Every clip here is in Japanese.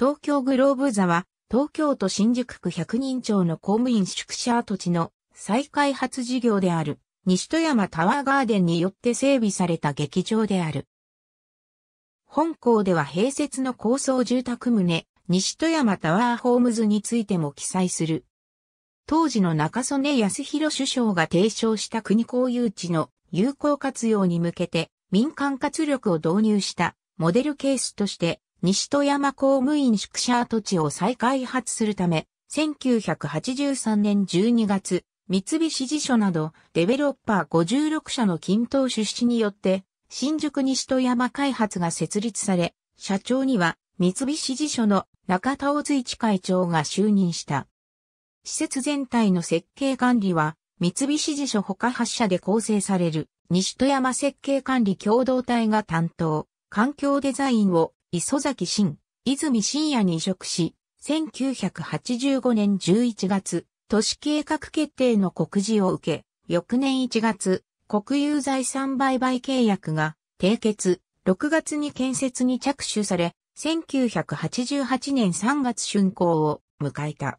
東京グローブ座は、東京都新宿区百人町の公務員宿舎跡地の再開発事業である、西富山タワーガーデンによって整備された劇場である。本校では併設の高層住宅棟、西富山タワーホームズについても記載する。当時の中曽根康弘首相が提唱した国公有地の有効活用に向けて民間活力を導入したモデルケースとして西戸山公務員宿舎跡地を再開発するため、1983年12月、三菱地所などデベロッパー56社の均等出資によって、新宿西戸山開発が設立され、社長には三菱地所の中田尾随一会長が就任した。施設全体の設計管理は、三菱地所他8社で構成される西戸山設計管理共同体が担当、環境デザインを磯崎新、泉深也に移植し、1985年11月、都市計画決定の告示を受け、翌年1月、国有財産売買契約が締結、6月に建設に着手され、1988年3月竣工を迎えた。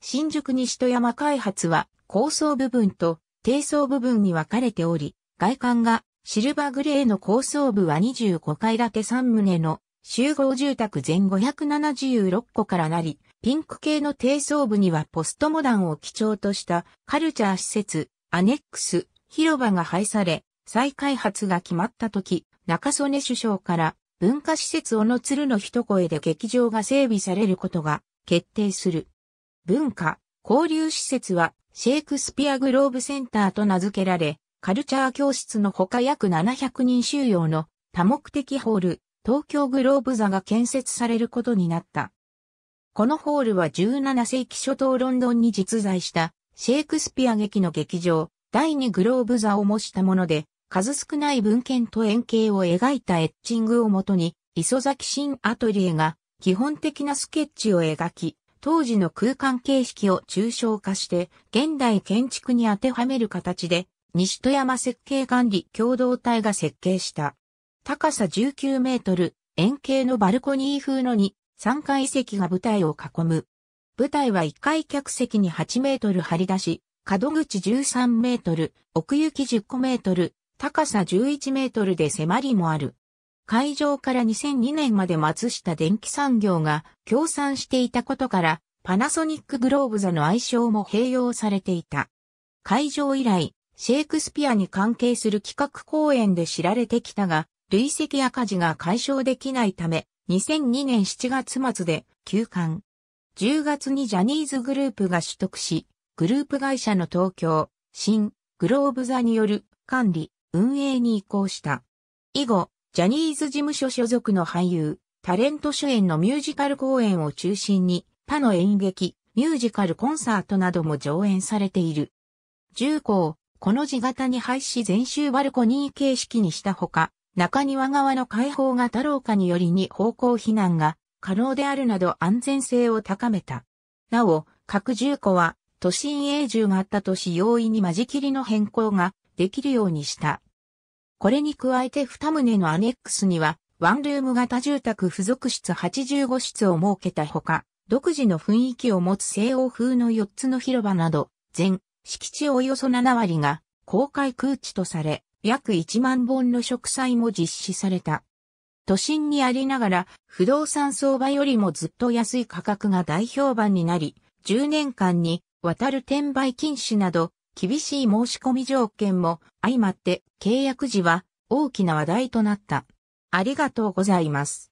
新宿西戸山開発は高層部分と低層部分に分かれており、外観がシルバーグレーの高層部は25階建て3棟の集合住宅全576戸からなり、ピンク系の低層部にはポストモダンを基調としたカルチャー施設、アネックス、広場が廃され、再開発が決まった時、中曽根首相から文化施設をのつるの一声で劇場が整備されることが決定する。文化、交流施設はシェイクスピアグローブセンターと名付けられ、カルチャー教室のほか約700人収容の多目的ホール、東京グローブ座が建設されることになった。このホールは17世紀初頭ロンドンに実在したシェイクスピア劇の劇場、第2グローブ座を模したもので、数少ない文献と円形を描いたエッチングをもとに、磯崎新アトリエが基本的なスケッチを描き、当時の空間形式を抽象化して、現代建築に当てはめる形で西富山設計管理共同体が設計した。高さ19メートル、円形のバルコニー風の2、3階席が舞台を囲む。舞台は1階客席に8メートル張り出し、角口13メートル、奥行き10メートル、高さ11メートルで迫りもある。会場から2002年まで松下電機産業が協賛していたことから、パナソニックグローブ座の愛称も併用されていた。会場以来、シェイクスピアに関係する企画公演で知られてきたが、累積赤字が解消できないため、2002年7月末で休館。10月にジャニーズグループが取得し、グループ会社の東京、新、グローブ座による管理、運営に移行した。以後、ジャニーズ事務所所属の俳優、タレント主演のミュージカル公演を中心に、他の演劇、ミュージカルコンサートなども上演されている。重工、この字型に廃止全周バルコニー形式にしたほか、中庭側の開放型廊下によりに方向避難が可能であるなど安全性を高めた。なお、各住戸は都心永住があった市容易に間仕切りの変更ができるようにした。これに加えて二棟のアネックスには、ワンルーム型住宅付属室85室を設けたほか、独自の雰囲気を持つ西欧風の4つの広場など、全敷地およそ7割が公開空地とされ、約1万本の植栽も実施された。都心にありながら、不動産相場よりもずっと安い価格が大評判になり、10年間に渡る転売禁止など、厳しい申し込み条件も相まって契約時は大きな話題となった。ありがとうございます。